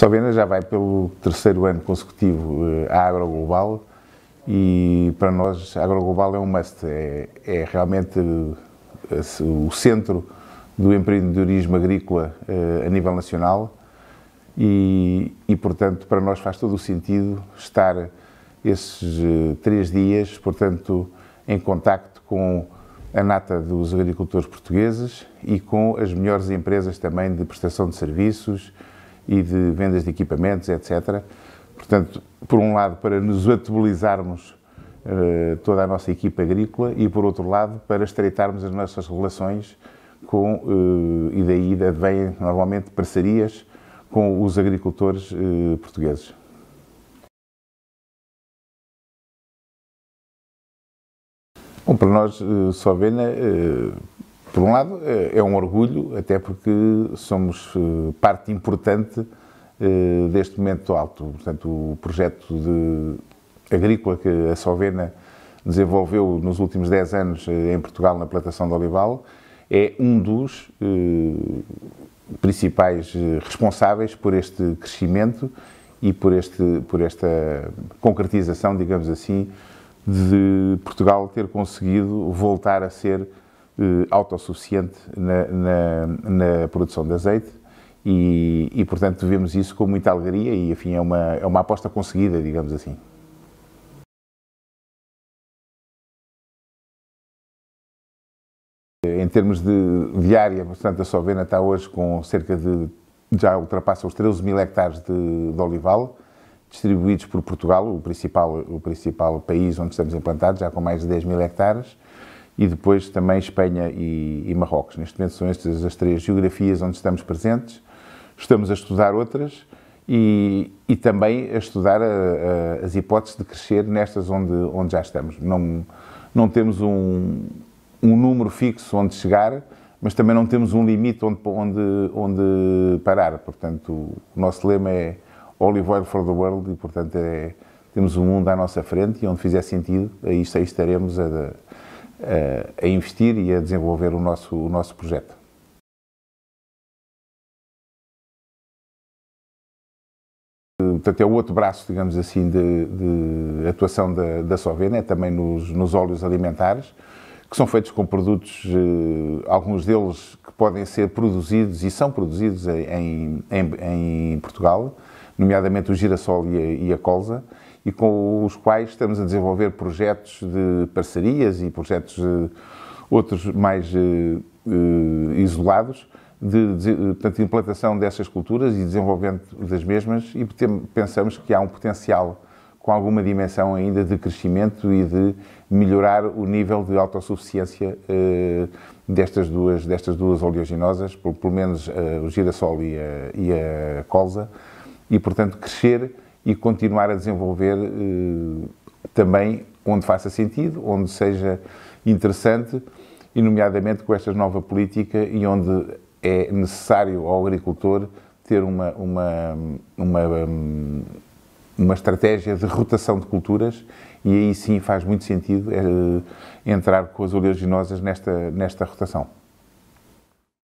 Sovena já vai pelo terceiro ano consecutivo eh, à Agroglobal e para nós a Agroglobal é um must, é, é realmente eh, o centro do empreendedorismo agrícola eh, a nível nacional e, e, portanto, para nós faz todo o sentido estar esses três dias, portanto, em contacto com a nata dos agricultores portugueses e com as melhores empresas também de prestação de serviços, e de vendas de equipamentos, etc. Portanto, por um lado, para nos atualizarmos eh, toda a nossa equipa agrícola e, por outro lado, para estreitarmos as nossas relações com, eh, e daí vêm normalmente parcerias com os agricultores eh, portugueses. Bom, para nós, Sovena por um lado, eh, é um orgulho, até porque somos eh, parte importante eh, deste momento alto. Portanto, o projeto de agrícola que a Sovena desenvolveu nos últimos 10 anos em Portugal na plantação de olival é um dos principais responsáveis por este crescimento e por, este, por esta concretização, digamos assim, de Portugal ter conseguido voltar a ser eh, autossuficiente na, na, na, produção de azeite e, e, portanto, vemos isso com muita alegria e, enfim, é uma, é uma aposta conseguida, digamos assim. Em termos de, de área, portanto, a Sovena está hoje com cerca de, já ultrapassa os 13 mil hectares de, de olival, distribuídos por Portugal, o principal, o principal país onde estamos implantados, já com mais de 10 mil hectares, e depois também Espanha e, e, Marrocos. Neste momento são estas as três geografias onde estamos presentes, estamos a estudar outras e, e também a estudar a, a, as hipóteses de crescer nestas onde, onde já estamos. Não, não temos um, um número fixo onde chegar, mas também não temos um limite onde, onde, onde parar. Portanto, o nosso lema é Olive Oil for the World e, portanto, é, temos um mundo à nossa frente e onde fizer sentido, aí estaremos a, eh, a investir e a desenvolver o nosso, o nosso projeto. Portanto, é o outro braço, digamos assim, de, de atuação da, da Sovena, é também nos, nos óleos alimentares, que são feitos com produtos, eh, alguns deles que podem ser produzidos e são produzidos em, em, em Portugal, nomeadamente o girassol e a, e a colza, e com os quais estamos a desenvolver projetos de parcerias e projetos uh, outros mais uh, uh, isolados de, de, portanto, de, implantação dessas culturas e desenvolvimento das mesmas e tem, pensamos que há um potencial com alguma dimensão ainda de crescimento e de melhorar o nível de autossuficiência destas duas, destas duas oleaginosas, pelo, pelo menos o girassol e a, e a colza, e, portanto, crescer e continuar a desenvolver eh, também onde faça sentido, onde seja interessante, e nomeadamente com esta nova política e onde é necessário ao agricultor ter uma, uma, uma, hum, uma estratégia de rotação de culturas e aí sim faz muito sentido eh, entrar com as oleaginosas nesta, nesta rotação.